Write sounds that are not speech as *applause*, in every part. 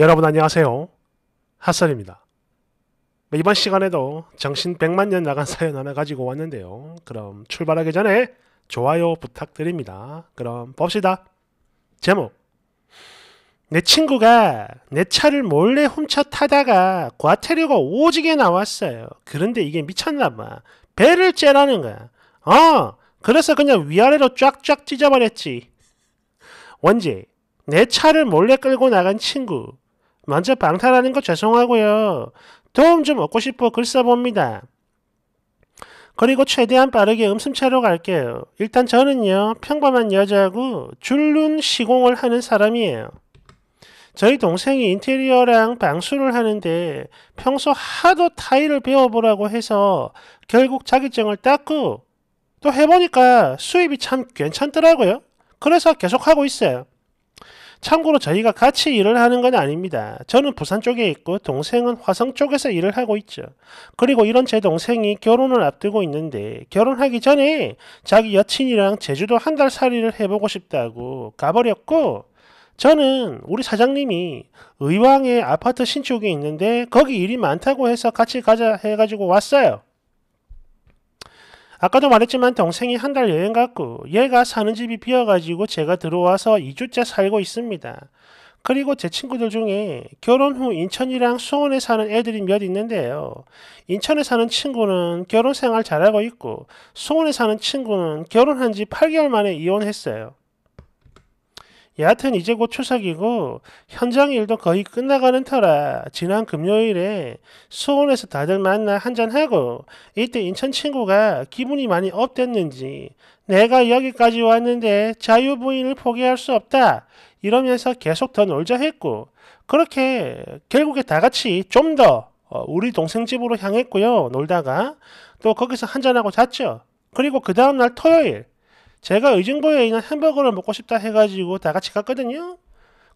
여러분 안녕하세요. 핫설입니다. 뭐 이번 시간에도 정신 100만 년 나간 사연 하나 가지고 왔는데요. 그럼 출발하기 전에 좋아요 부탁드립니다. 그럼 봅시다. 제목 내 친구가 내 차를 몰래 훔쳐 타다가 과태료가 오지게 나왔어요. 그런데 이게 미쳤나봐. 배를 째라는 거야. 어! 그래서 그냥 위아래로 쫙쫙 찢어버렸지. 원제 내 차를 몰래 끌고 나간 친구. 먼저 방탈하는 거 죄송하고요. 도움 좀 얻고 싶어 글 써봅니다. 그리고 최대한 빠르게 음슴차로 갈게요. 일단 저는요, 평범한 여자고 줄눈 시공을 하는 사람이에요. 저희 동생이 인테리어랑 방수를 하는데 평소 하도 타일을 배워보라고 해서 결국 자격증을 땄고 또 해보니까 수입이 참 괜찮더라고요. 그래서 계속 하고 있어요. 참고로 저희가 같이 일을 하는 건 아닙니다. 저는 부산 쪽에 있고 동생은 화성 쪽에서 일을 하고 있죠. 그리고 이런 제 동생이 결혼을 앞두고 있는데 결혼하기 전에 자기 여친이랑 제주도 한 달 살이를 해보고 싶다고 가버렸고 저는 우리 사장님이 의왕에 아파트 신축이 있는데 거기 일이 많다고 해서 같이 가자 해가지고 왔어요. 아까도 말했지만 동생이 한 달 여행 갔고 얘가 사는 집이 비어가지고 제가 들어와서 2주째 살고 있습니다. 그리고 제 친구들 중에 결혼 후 인천이랑 수원에 사는 애들이 몇 있는데요. 인천에 사는 친구는 결혼 생활 잘하고 있고 수원에 사는 친구는 결혼한 지 8개월 만에 이혼했어요. 여하튼 이제 곧 추석이고 현장 일도 거의 끝나가는 터라 지난 금요일에 수원에서 다들 만나 한잔하고 이때 인천 친구가 기분이 많이 업됐는지 내가 여기까지 왔는데 자유부인을 포기할 수 없다 이러면서 계속 더 놀자 했고 그렇게 결국에 다 같이 좀더 어, 우리 동생 집으로 향했고요. 놀다가 또 거기서 한잔하고 잤죠. 그리고 그 다음날 토요일 제가 의정부에 있는 햄버거를 먹고 싶다 해가지고 다 같이 갔거든요.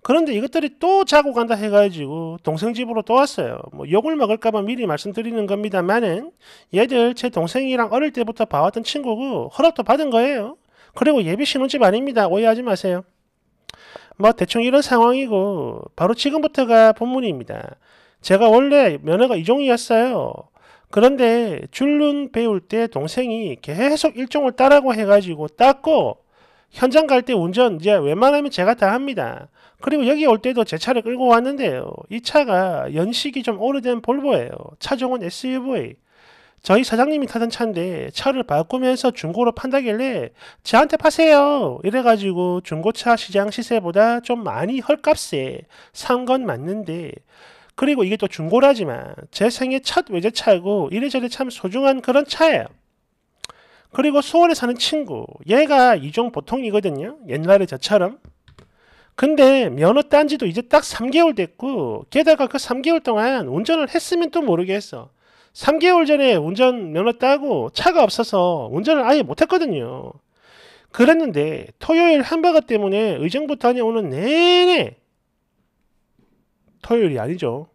그런데 이것들이 또 자고 간다 해가지고 동생 집으로 또 왔어요. 뭐 욕을 먹을까봐 미리 말씀드리는 겁니다만은 얘들 제 동생이랑 어릴 때부터 봐왔던 친구고 허락도 받은 거예요. 그리고 예비 신혼집 아닙니다. 오해하지 마세요. 뭐 대충 이런 상황이고 바로 지금부터가 본문입니다. 제가 원래 면허가 이종이었어요. 그런데 줄눈 배울 때 동생이 계속 일종을 따라고 해가지고 땄고 현장 갈 때 운전 이제 웬만하면 제가 다 합니다. 그리고 여기 올 때도 제 차를 끌고 왔는데요. 이 차가 연식이 좀 오래된 볼보예요. 차종은 SUV. 저희 사장님이 타던 차인데 차를 바꾸면서 중고로 판다길래 저한테 파세요 이래가지고 중고차 시장 시세보다 좀 많이 헐값에 산 건 맞는데 그리고 이게 또 중고라지만 제 생애 첫 외제차고 이래저래 참 소중한 그런 차예요. 그리고 수원에 사는 친구 얘가 이종 보통이거든요. 옛날에 저처럼. 근데 면허 딴 지도 이제 딱 3개월 됐고 게다가 그 3개월 동안 운전을 했으면 또 모르겠어. 3개월 전에 운전 면허 따고 차가 없어서 운전을 아예 못했거든요. 그랬는데 토요일 한바가 때문에 의정부터 다녀오는 내내 토요일이 아니죠.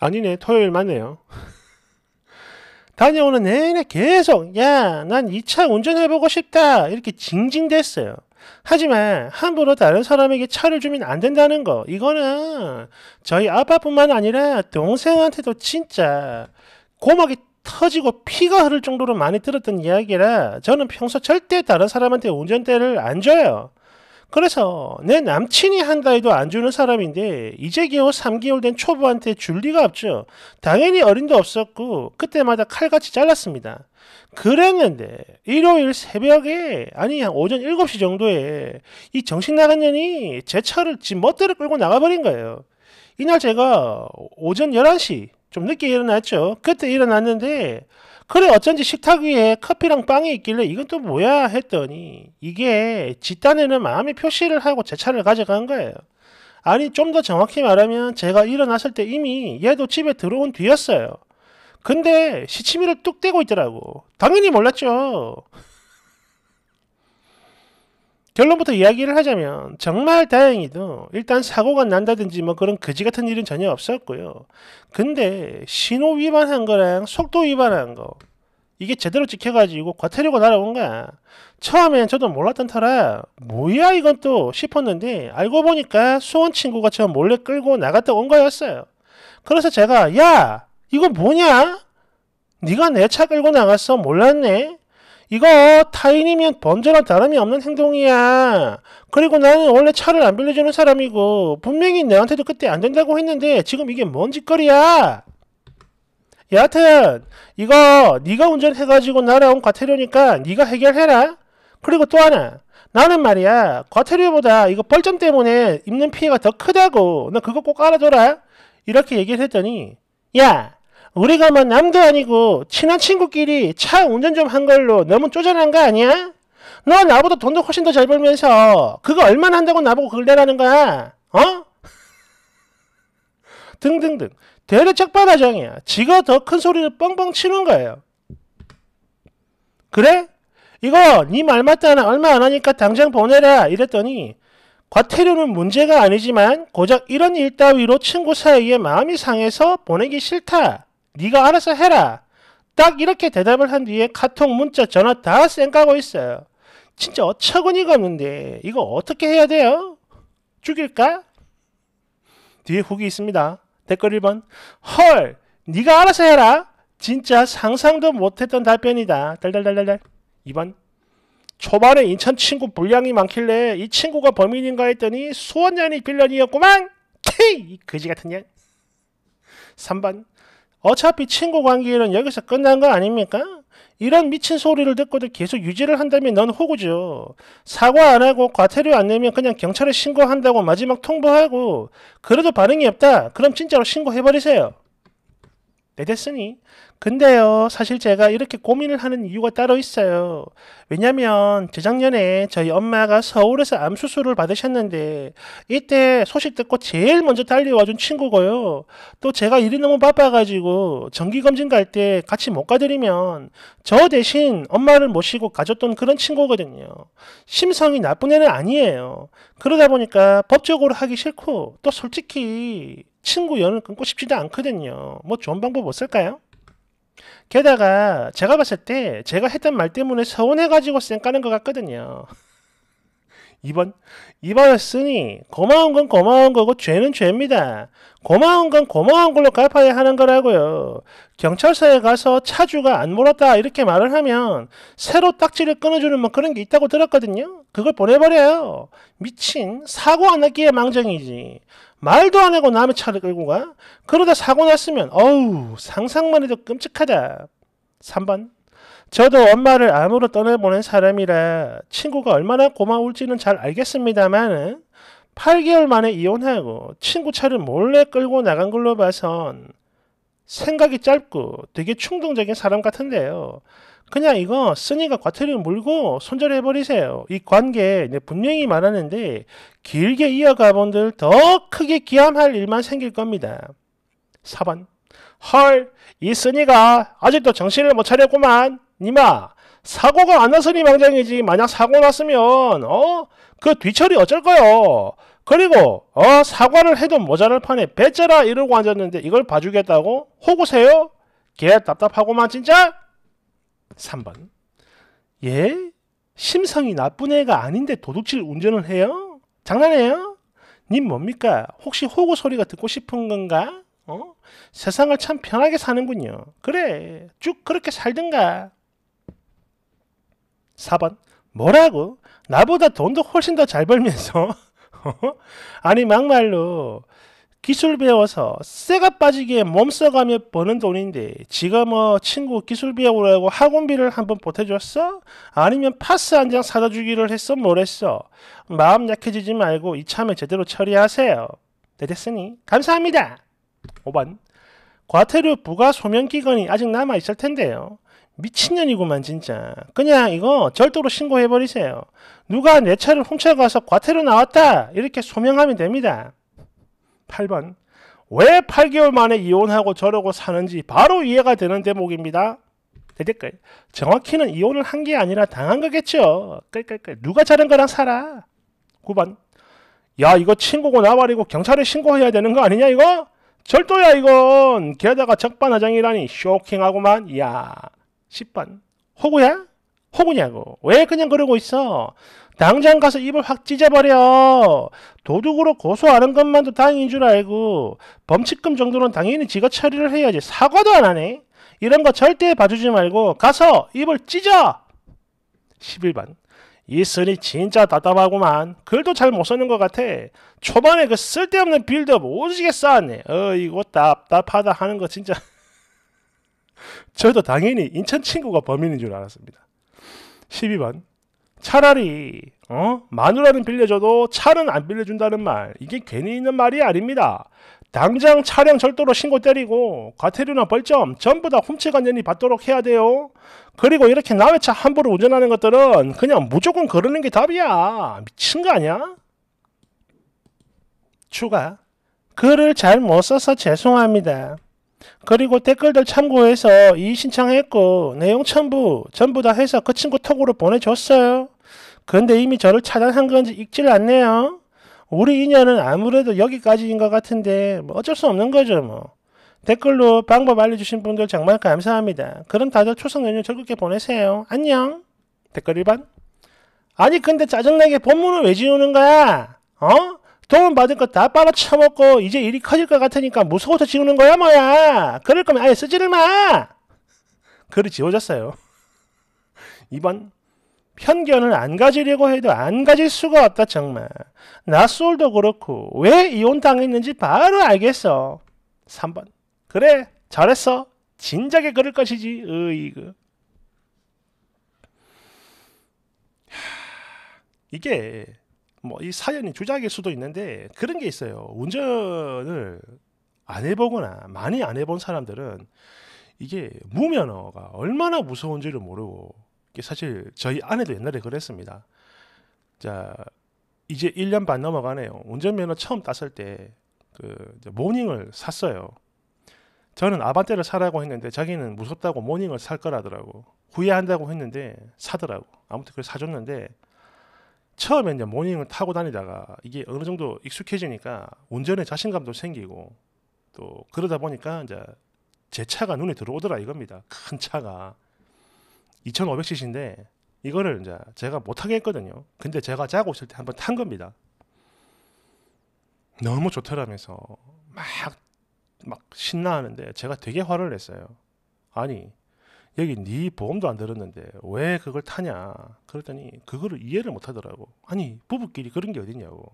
아니네. 토요일 맞네요. *laughs* 다녀오는 내내 계속 야난 이 차 운전해보고 싶다 이렇게 징징댔어요. 하지만 함부로 다른 사람에게 차를 주면 안 된다는 거 이거는 저희 아빠뿐만 아니라 동생한테도 진짜 고막이 터지고 피가 흐를 정도로 많이 들었던 이야기라 저는 평소 절대 다른 사람한테 운전대를 안 줘요. 그래서 내 남친이 한다 해도 안 주는 사람인데 이제 겨우 3개월 된 초보한테 줄 리가 없죠. 당연히 어린도 없었고 그때마다 칼같이 잘랐습니다. 그랬는데 일요일 새벽에 아니 오전 7시 정도에 이 정신 나간 년이 제 차를 집 멋대로 끌고 나가버린 거예요. 이날 제가 오전 11시 좀 늦게 일어났죠. 그때 일어났는데 그래 어쩐지 식탁 위에 커피랑 빵이 있길래 이건 또 뭐야 했더니 이게 집단에는 마음의 표시를 하고 제 차를 가져간 거예요. 아니 좀 더 정확히 말하면 제가 일어났을 때 이미 얘도 집에 들어온 뒤였어요. 근데 시치미를 뚝 떼고 있더라고. 당연히 몰랐죠. 결론부터 이야기를 하자면 정말 다행히도 일단 사고가 난다든지 뭐 그런 거지 같은 일은 전혀 없었고요. 근데 신호 위반한 거랑 속도 위반한 거 이게 제대로 찍혀가지고 과태료가 날아온 거야. 처음엔 저도 몰랐던 터라 뭐야 이건 또 싶었는데 알고 보니까 수원 친구가 저 몰래 끌고 나갔다 온 거였어요. 그래서 제가 야 이거 뭐냐? 네가 내 차 끌고 나갔어 몰랐네? 이거 타인이면 범죄랑 다름이 없는 행동이야. 그리고 나는 원래 차를 안 빌려주는 사람이고 분명히 내한테도 그때 안 된다고 했는데 지금 이게 뭔 짓거리야. 여하튼 이거 네가 운전해가지고 날아온 과태료니까 네가 해결해라. 그리고 또 하나 나는 말이야 과태료보다 이거 벌점 때문에 입는 피해가 더 크다고 나 그거 꼭 알아둬라 이렇게 얘기를 했더니 야 우리가 뭐 남도 아니고 친한 친구끼리 차 운전 좀 한 걸로 너무 쪼잔한 거 아니야? 너 나보다 돈도 훨씬 더 잘 벌면서 그거 얼마나 한다고 나보고 그걸 내라는 거야? 어? *laughs* 등등등 대려 적바다정이야 지가 더 큰 소리를 뻥뻥 치는 거예요 그래? 이거 네 말 맞다나 얼마 안 하니까 당장 보내라 이랬더니 과태료는 문제가 아니지만 고작 이런 일 따위로 친구 사이에 마음이 상해서 보내기 싫다 네가 알아서 해라. 딱 이렇게 대답을 한 뒤에 카톡, 문자, 전화 다 쌩까고 있어요. 진짜 어처구니가 없는데 이거 어떻게 해야 돼요? 죽일까? 뒤에 후기 있습니다. 댓글 1번 헐! 네가 알아서 해라! 진짜 상상도 못했던 답변이다. 달달달달달 2번 초반에 인천 친구 분량이 많길래 이 친구가 범인인가 했더니 수원년이 빌런이었구만! 케이! 이 거지 같은 년 3번 어차피 친구 관계는 여기서 끝난 거 아닙니까? 이런 미친 소리를 듣고도 계속 유지를 한다면 넌 호구죠. 사과 안 하고 과태료 안 내면 그냥 경찰에 신고한다고 마지막 통보하고 그래도 반응이 없다. 그럼 진짜로 신고해버리세요. 에데슨이 근데요 사실 제가 이렇게 고민을 하는 이유가 따로 있어요 왜냐면 재작년에 저희 엄마가 서울에서 암수술을 받으셨는데 이때 소식 듣고 제일 먼저 달려와 준 친구고요 또 제가 일이 너무 바빠가지고 정기검진 갈 때 같이 못 가드리면 저 대신 엄마를 모시고 가졌던 그런 친구거든요 심성이 나쁜 애는 아니에요 그러다 보니까 법적으로 하기 싫고 또 솔직히 친구 연을 끊고 싶지도 않거든요. 뭐 좋은 방법 없을까요? 게다가 제가 봤을 때 제가 했던 말 때문에 서운해가지고 쌩 까는 것 같거든요. 2번 *laughs* 2번였으니 고마운 건 고마운 거고 죄는 죄입니다. 고마운 건 고마운 걸로 갚아야 하는 거라고요. 경찰서에 가서 차주가 안 물었다 이렇게 말을 하면 새로 딱지를 끊어주는 뭐 그런 게 있다고 들었거든요. 그걸 보내버려요. 미친 사고 안 났기에 망정이지. 말도 안 하고 남의 차를 끌고 가? 그러다 사고 났으면 어우 상상만 해도 끔찍하다. 3번 저도 엄마를 암으로 떠나보낸 사람이라 친구가 얼마나 고마울지는 잘 알겠습니다만 8개월 만에 이혼하고 친구 차를 몰래 끌고 나간 걸로 봐선 생각이 짧고 되게 충동적인 사람 같은데요. 그냥 이거 쓰니가 과태료 물고 손절해 버리세요. 이 관계 분명히 말하는데 길게 이어가 본들 더 크게 기함할 일만 생길 겁니다. 4번 헐 이 쓰니가 아직도 정신을 못 차렸구만 니마 사고가 안 나서니 망정이지 만약 사고 났으면 어그 뒤처리 어쩔 거요 그리고 어 사과를 해도 모자랄 판에 배째라 이러고 앉았는데 이걸 봐주겠다고 호구세요? 개 답답하고만 진짜 3번. 예? 심성이 나쁜 애가 아닌데 도둑질 운전을 해요? 장난해요? 님 뭡니까? 혹시 호구 소리가 듣고 싶은 건가? 어? 세상을 참 편하게 사는군요. 그래, 쭉 그렇게 살든가. 4번. 뭐라고? 나보다 돈도 훨씬 더 잘 벌면서? *laughs* 어? 아니, 막말로 기술 배워서 쇠가 빠지게 몸 써가며 버는 돈인데 지금뭐 친구 기술 배우라고 학원비를 한번 보태줬어? 아니면 파스 한 장 사다 주기를 했어? 뭐랬어 마음 약해지지 말고 이참에 제대로 처리하세요. 네, 됐으니 감사합니다. 5번 과태료 부과 소명 기간이 아직 남아 있을 텐데요. 미친년이구만 진짜. 그냥 이거 절도로 신고해버리세요. 누가 내 차를 훔쳐가서 과태료 나왔다 이렇게 소명하면 됩니다. 8번 왜 8개월 만에 이혼하고 저러고 사는지 바로 이해가 되는 대목입니다. 대댓글 정확히는 이혼을 한 게 아니라 당한 거겠죠. 끌끌끌 누가 자른 거랑 살아. 9번 야 이거 친구고 나발이고 경찰에 신고해야 되는 거 아니냐 이거? 절도야 이건 게다가 적반하장이라니 쇼킹하고만 야 10번 호구야? 호구냐고 왜 그냥 그러고 있어 당장 가서 입을 확 찢어버려. 도둑으로 고소하는 것만도 당인 줄 알고 범칙금 정도는 당연히 지가 처리를 해야지. 사과도 안 하네. 이런 거 절대 봐주지 말고 가서 입을 찢어. 11번. 이슨이 진짜 답답하고만 글도 잘 못 쓰는 것 같아. 초반에 그 쓸데없는 빌드업 오지게 쌓았네. 어 이거 답답하다 하는 거 진짜. *laughs* 저도 당연히 인천 친구가 범인인 줄 알았습니다. 12번. 차라리 어? 어? 마누라는 빌려줘도 차는 안 빌려준다는 말 이게 괜히 있는 말이 아닙니다. 당장 차량 절도로 신고 때리고 과태료나 벌점 전부 다 훔치관련이 받도록 해야 돼요. 그리고 이렇게 남의 차 함부로 운전하는 것들은 그냥 무조건 그러는 게 답이야. 미친 거 아니야? 추가 글을 잘 못 써서 죄송합니다. 그리고 댓글들 참고해서 이의 신청했고 내용 첨부 전부 다 해서 그 친구 톡으로 보내줬어요. 근데 이미 저를 차단한 건지 읽질 않네요. 우리 인연은 아무래도 여기까지인 것 같은데 뭐 어쩔 수 없는 거죠 뭐. 댓글로 방법 알려주신 분들 정말 감사합니다. 그럼 다들 추석 연휴 즐겁게 보내세요. 안녕. 댓글 1번. 아니 근데 짜증나게 본문을 왜 지우는 거야? 어? 돈 받은 거 다 빨아 쳐먹고 이제 일이 커질 것 같으니까 무서워서 지우는 거야 뭐야. 그럴 거면 아예 쓰지를 마. 글이 지워졌어요. 이번 편견을 안 가지려고 해도 안 가질 수가 없다 정말. 나솔도 그렇고 왜 이혼 당했는지 바로 알겠어. 3번. 그래 잘했어. 진작에 그럴 것이지. 으이그. 이게 뭐이 사연이 조작일 수도 있는데 그런 게 있어요. 운전을 안 해보거나 많이 안 해본 사람들은 이게 무면허가 얼마나 무서운지를 모르고 이게 사실 저희 아내도 옛날에 그랬습니다. 자 이제 1년 반 넘어가네요. 운전면허 처음 땄을 때그 모닝을 샀어요. 저는 아반떼를 사라고 했는데 자기는 무섭다고 모닝을 살 거라더라고 후회한다고 했는데 사더라고 아무튼 그걸 사줬는데 처음에 이제 모닝을 타고 다니다가 이게 어느 정도 익숙해지니까 운전에 자신감도 생기고 또 그러다 보니까 이제 제 차가 눈에 들어오더라 이겁니다. 큰 차가 2,500cc인데 이거를 이제 제가 못하게 했거든요. 근데 제가 자고 있을 때 한번 탄 겁니다. 너무 좋더라면서 막, 막 신나하는데 제가 되게 화를 냈어요. 아니, 여기 네 보험도 안 들었는데 왜 그걸 타냐? 그랬더니 그거를 이해를 못 하더라고. 아니 부부끼리 그런 게 어딨냐고.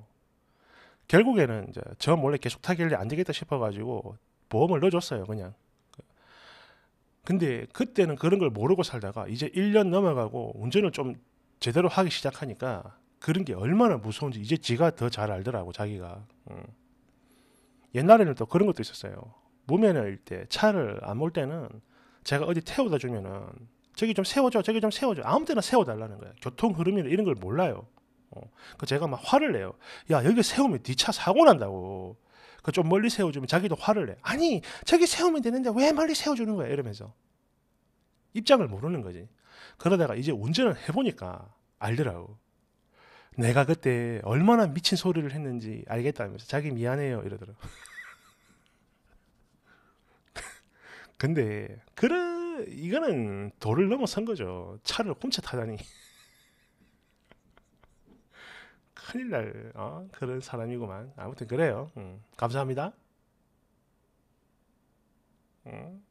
결국에는 이제 저 몰래 계속 타길래 안 되겠다 싶어가지고 보험을 넣어줬어요 그냥. 근데 그때는 그런 걸 모르고 살다가 이제 1년 넘어가고 운전을 좀 제대로 하기 시작하니까 그런 게 얼마나 무서운지 이제 지가 더 잘 알더라고 자기가. 음. 옛날에는 또 그런 것도 있었어요. 무면허일 때 차를 안 몰 때는 제가 어디 태워다 주면은 저기 좀 세워줘, 저기 좀 세워줘. 아무 때나 세워달라는 거예요 교통 흐름이나 이런 걸 몰라요. 어. 그 제가 막 화를 내요. 야 여기 세우면 네차 사고 난다고. 그 좀 멀리 세워주면 자기도 화를 내. 아니 저기 세우면 되는데 왜 멀리 세워주는 거야? 이러면서 입장을 모르는 거지. 그러다가 이제 운전을 해보니까 알더라고. 내가 그때 얼마나 미친 소리를 했는지 알겠다면서 자기 미안해요 이러더라고. *laughs* 근데 그래 이거는 도를 넘어선 거죠. 차를 혼자 타다니. *laughs* 큰일 날 어? 그런 사람이구만. 아무튼 그래요. 음, 감사합니다. 음.